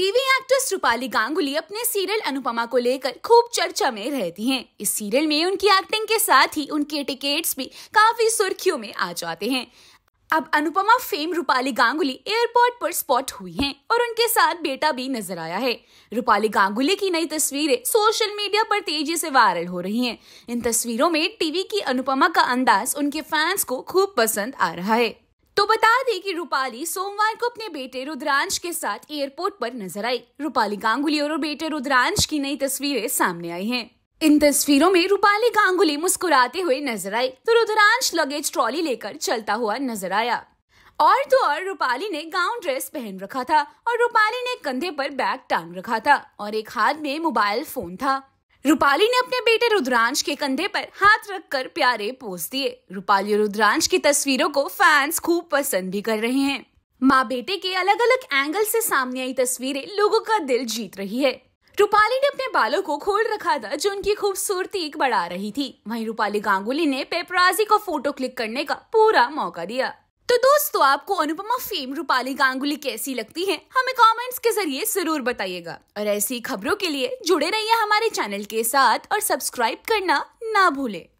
TV actress Rupali Ganguly अपने serial Anupama को लेकर खूब चर्चा में रहती हैं। इस सीरियल में उनकी एक्टिंग के साथ ही उनके टिकेट्स भी काफी सुर्खियों में आ जाते हैं अब अनुपमा फेम रूपाली गांगुली एयरपोर्ट पर स्पॉट हुई हैं और उनके साथ बेटा भी नजर आया है रूपाली गांगुली की नई तस्वीरें सोशल मीडिया पर तेजी से वायरल हो रही हैं। इन तस्वीरों में टीवी की अनुपमा का अंदाज उनके फैंस को खूब पसंद आ रहा है तो बता दें कि रूपाली सोमवार को अपने बेटे रुद्रांश के साथ एयरपोर्ट पर नजर आई रूपाली गांगुली और बेटे रुद्रांश की नई तस्वीरें सामने आई हैं इन तस्वीरों में रूपाली गांगुली मुस्कुराते हुए नजर आई तो रुद्रांश लगेज ट्रॉली लेकर चलता हुआ नजर आया और तो और रूपाली ने गाउन ड्रेस पहन रखा था और रूपाली ने कंधे पर बैग टांग रखा था और एक हाथ में मोबाइल फोन था रूपाली ने अपने बेटे रुद्रांश के कंधे पर हाथ रखकर प्यारे पोज दिए रूपाली और रुद्रांश की तस्वीरों को फैंस खूब पसंद भी कर रहे हैं माँ बेटे के अलग अलग एंगल से सामने आई तस्वीरें लोगों का दिल जीत रही है रूपाली ने अपने बालों को खोल रखा था जो उनकी खूबसूरती बढ़ा रही थी वहीं रूपाली गांगुली ने पेपराजी को फोटो क्लिक करने का पूरा मौका दिया तो दोस्तों आपको अनुपमा फेम रूपाली गांगुली कैसी लगती है हमें कमेंट्स के जरिए जरूर बताइएगा और ऐसी खबरों के लिए जुड़े रहिए हमारे चैनल के साथ और सब्सक्राइब करना ना भूलें